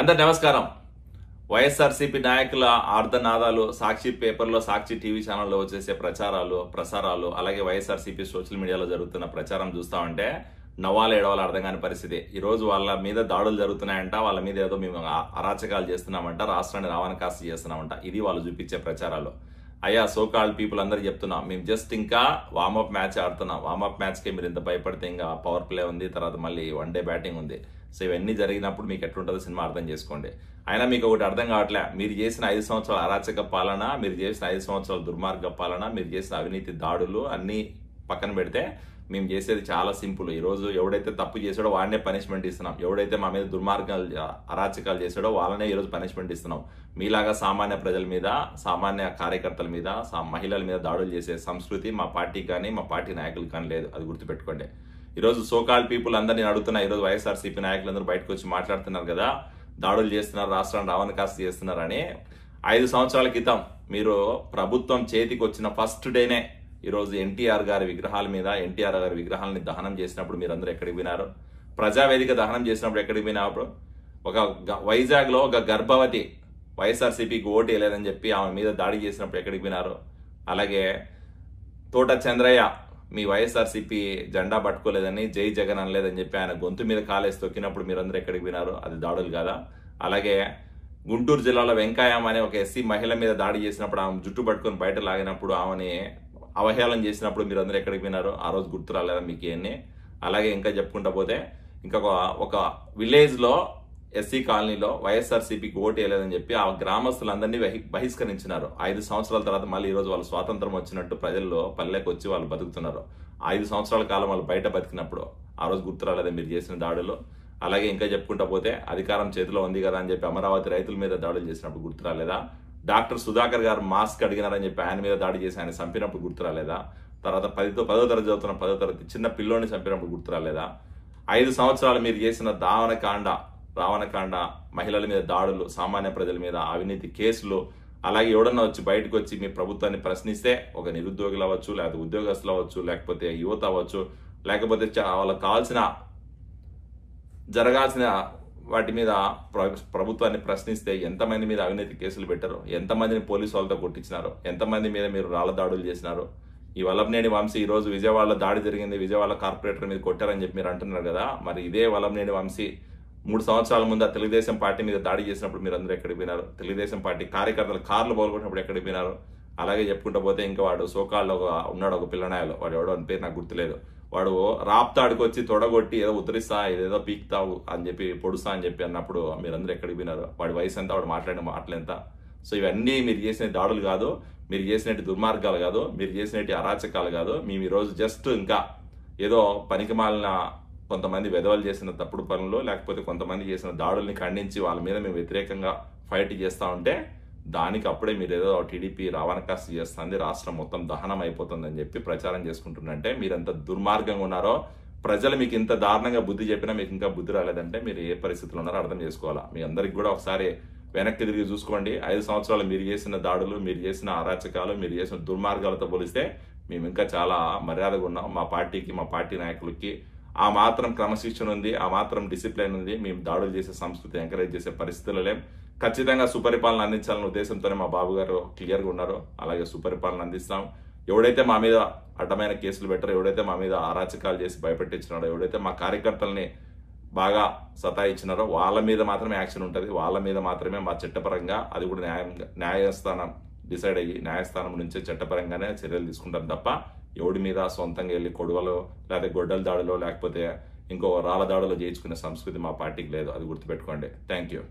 అందరు నమస్కారం వైఎస్ఆర్సీపీ నాయకుల ఆర్ధనాదాలు సాక్షి పేపర్లో సాక్షి టీవీ ఛానల్లో వచ్చేసే ప్రచారాలు ప్రసారాలు అలాగే వైఎస్ఆర్సీపీ సోషల్ మీడియాలో జరుగుతున్న ప్రచారం చూస్తామంటే ఉంటే నవ్వాలు ఏడవాలు అర్థం కాని పరిస్థితి ఈరోజు వాళ్ళ మీద దాడులు జరుగుతున్నాయంట వాళ్ళ మీద ఏదో మేము అరాచకాలు చేస్తున్నామంట రాష్ట్రాన్ని రావణకాస్త చేస్తున్నామంట ఇది వాళ్ళు చూపించే ప్రచారాలు అయ్యా సోకాల్ పీపుల్ అందరూ చెప్తున్నాం మేము జస్ట్ ఇంకా వార్మప్ మ్యాచ్ ఆడుతున్నాం వార్మప్ మ్యాచ్కి మీరు ఇంత భయపడితే ఇంకా పవర్ ప్లే ఉంది తర్వాత మళ్ళీ వన్ డే బ్యాటింగ్ ఉంది సో ఇవన్నీ జరిగినప్పుడు మీకు ఎట్లుంటుందో సినిమా అర్థం చేసుకోండి అయినా మీకు ఒకటి అర్థం కావట్లే మీరు చేసిన ఐదు సంవత్సరాల అరాచక పాలన మీరు చేసిన ఐదు సంవత్సరాల దుర్మార్గ పాలన మీరు చేసిన అవినీతి దాడులు అన్నీ పక్కన పెడితే మేము చేసేది చాలా సింపుల్ ఈరోజు ఎవడైతే తప్పు చేసాడో వాడినే పనిష్మెంట్ ఇస్తున్నాం ఎవడైతే మా మీద దుర్మార్గాలు అరాచకాలు చేసాడో వాళ్ళనే ఈరోజు పనిష్మెంట్ ఇస్తున్నాం మీలాగా సామాన్య ప్రజల మీద సామాన్య కార్యకర్తల మీద మహిళల మీద దాడులు చేసే సంస్కృతి మా పార్టీ కానీ మా పార్టీ నాయకులు కానీ లేదు అది గుర్తుపెట్టుకోండి ఈరోజు సోకాల్ పీపుల్ అందరినీ అడుగుతున్నా ఈరోజు వైఎస్ఆర్సీపీ నాయకులందరూ బయటకు వచ్చి మాట్లాడుతున్నారు కదా దాడులు చేస్తున్నారు రాష్ట్రాన్ని రావణకాస్త చేస్తున్నారని ఐదు సంవత్సరాల క్రితం మీరు ప్రభుత్వం చేతికి వచ్చిన ఫస్ట్ డేనే ఈరోజు ఎన్టీఆర్ గారి విగ్రహాల మీద ఎన్టీఆర్ గారి విగ్రహాలని దహనం చేసినప్పుడు మీరందరూ ఎక్కడికి వినారు ప్రజావేదిక దహనం చేసినప్పుడు ఎక్కడికి వినప్పుడు ఒక వైజాగ్లో ఒక గర్భవతి వైఎస్ఆర్సీపీకి ఓటు వేయలేదని చెప్పి ఆమె మీద దాడి చేసినప్పుడు ఎక్కడికి వినారు అలాగే తోట చంద్రయ్య మీ వైఎస్ఆర్సీపీ జెండా పట్టుకోలేదని జై జగన్ అనలేదని చెప్పి ఆయన గొంతు మీద కాలేజ్ తొక్కినప్పుడు మీరందరూ ఎక్కడికి వినారు అది దాడులు కదా అలాగే గుంటూరు జిల్లాలో వెంకాయం అనే ఒక ఎస్సీ మహిళ మీద దాడి చేసినప్పుడు ఆమె జుట్టు పట్టుకొని బయట లాగినప్పుడు ఆమెని అవహేళన చేసినప్పుడు మీరు అందరూ ఎక్కడికి విన్నారు ఆ రోజు గుర్తు రాలేదా మీకు ఇవన్నీ అలాగే ఇంకా చెప్పుకుంటా పోతే ఇంకా ఒక విలేజ్లో ఎస్సీ కాలనీలో వైఎస్ఆర్సీపీకి ఓటు వేయలేదని చెప్పి ఆ గ్రామస్తులందరినీ బహిష్కరించినారు ఐదు సంవత్సరాల తర్వాత మళ్ళీ ఈరోజు వాళ్ళు స్వాతంత్రం వచ్చినట్టు ప్రజల్లో పల్లెకి వచ్చి వాళ్ళు బతుకుతున్నారు ఐదు సంవత్సరాల కాలం వాళ్ళు బయట బతికినప్పుడు ఆ రోజు గుర్తు రాలేదా మీరు చేసిన దాడులు అలాగే ఇంకా చెప్పుకుంటా పోతే అధికారం చేతిలో ఉంది కదా అని చెప్పి అమరావతి రైతుల మీద దాడులు చేసినప్పుడు గుర్తు రాలేదా డాక్టర్ సుధాకర్ గారు మాస్క్ అడిగినారని చెప్పి ఆయన మీద దాడి చేసి ఆయన చంపినప్పుడు గుర్తురాలేదా తర్వాత పదితో పదో తరగతి చదువుతున్న పదో తరగతి చిన్న పిల్లోని చంపినప్పుడు గుర్తురాలేదా ఐదు సంవత్సరాలు మీరు చేసిన దావనకాండ రావణకాండ మహిళల మీద దాడులు సామాన్య ప్రజల మీద అవినీతి కేసులు అలాగే ఎవడన్నా వచ్చి బయటకు వచ్చి మీ ప్రభుత్వాన్ని ప్రశ్నిస్తే ఒక నిరుద్యోగులు అవ్వచ్చు లేకపోతే ఉద్యోగస్తులు అవ్వచ్చు లేకపోతే యువత అవ్వచ్చు లేకపోతే వాళ్ళకి కావాల్సిన జరగాల్సిన వాటి మీద ప్రభుత్వాన్ని ప్రశ్నిస్తే ఎంతమంది మీద అవినీతి కేసులు పెట్టారు ఎంతమందిని పోలీసు వాళ్ళతో కొట్టించినారు ఎంతమంది మీద మీరు రాళ్ళ దాడులు చేసినారు ఈ వలంనేని వంశీ ఈరోజు విజయవాడలో దాడి జరిగింది విజయవాడ కార్పొరేటర్ మీద కొట్టారని చెప్పి మీరు అంటున్నారు కదా మరి ఇదే వలంనేని వంశీ మూడు సంవత్సరాల ముందు తెలుగుదేశం పార్టీ మీద దాడి చేసినప్పుడు మీరు అందరూ ఎక్కడికి పోయినారు తెలుగుదేశం పార్టీ కార్యకర్తలు కార్లు పోలుకున్నప్పుడు ఎక్కడికి పోయినారు అలాగే చెప్పుకుంటూ పోతే ఇంకా వాడు సోకాల్లో ఉన్నాడు ఒక పిల్లనాయలు వాడు ఎవడో అని పేరు నాకు గుర్తులేదు వాడు రాప్తాడికి వచ్చి తొడగొట్టి ఏదో ఉత్తరిస్తా ఏదేదో పీక్తావు అని చెప్పి పొడుస్తా అని చెప్పి అన్నప్పుడు మీరందరూ ఎక్కడికి పోయినారు వాడి వయసు ఎంత వాడు మాట్లాడిన మాటలు ఎంత సో ఇవన్నీ మీరు చేసిన దాడులు కాదు మీరు చేసినట్టు దుర్మార్గాలు కాదు మీరు చేసినట్టు అరాచకాలు కాదు మేము ఈరోజు జస్ట్ ఇంకా ఏదో పనికి మాలిన కొంతమంది వెధవలు చేసిన తప్పుడు పనులు లేకపోతే కొంతమంది చేసిన దాడుల్ని ఖండించి వాళ్ళ మీద మేము వ్యతిరేకంగా ఫైట్ చేస్తూ ఉంటే దానికి అప్పుడే మీరు ఏదో టీడీపీ కాస్త చేస్తుంది రాష్ట్రం మొత్తం దహనం అయిపోతుందని చెప్పి ప్రచారం చేసుకుంటుందంటే మీరు ఎంత దుర్మార్గంగా ఉన్నారో ప్రజలు మీకు ఇంత దారుణంగా బుద్ధి చెప్పినా మీకు ఇంకా బుద్ధి రాలేదంటే మీరు ఏ పరిస్థితులు ఉన్నారో అర్థం చేసుకోవాలా మీ అందరికి కూడా ఒకసారి వెనక్కి తిరిగి చూసుకోండి ఐదు సంవత్సరాలు మీరు చేసిన దాడులు మీరు చేసిన అరాచకాలు మీరు చేసిన దుర్మార్గాలతో పోలిస్తే మేము ఇంకా చాలా మర్యాదగా ఉన్నాం మా పార్టీకి మా పార్టీ నాయకులకి ఆ మాత్రం క్రమశిక్షణ ఉంది ఆ మాత్రం డిసిప్లైన్ ఉంది మేము దాడులు చేసే సంస్కృతి ఎంకరేజ్ చేసే పరిస్థితులు లేం ఖచ్చితంగా సుపరిపాలన అందించాలనే ఉద్దేశంతోనే మా బాబు గారు క్లియర్గా ఉన్నారు అలాగే సుపరిపాలన అందిస్తాం ఎవడైతే మా మీద అడ్డమైన కేసులు పెట్టారో ఎవడైతే మా మీద అరాచకాలు చేసి భయపెట్టించినారో ఎవడైతే మా కార్యకర్తల్ని బాగా సతాయించినారో వాళ్ళ మీద మాత్రమే యాక్షన్ ఉంటుంది వాళ్ళ మీద మాత్రమే మా చట్టపరంగా అది కూడా న్యాయ న్యాయస్థానం డిసైడ్ అయ్యి న్యాయస్థానం నుంచే చట్టపరంగానే చర్యలు తీసుకుంటాం తప్ప ఎవడి మీద సొంతంగా వెళ్ళి కొడవలో లేకపోతే గొడ్డల దాడులో లేకపోతే ఇంకో రాళ్ళ దాడులో చేయించుకునే సంస్కృతి మా పార్టీకి లేదు అది గుర్తుపెట్టుకోండి థ్యాంక్ యూ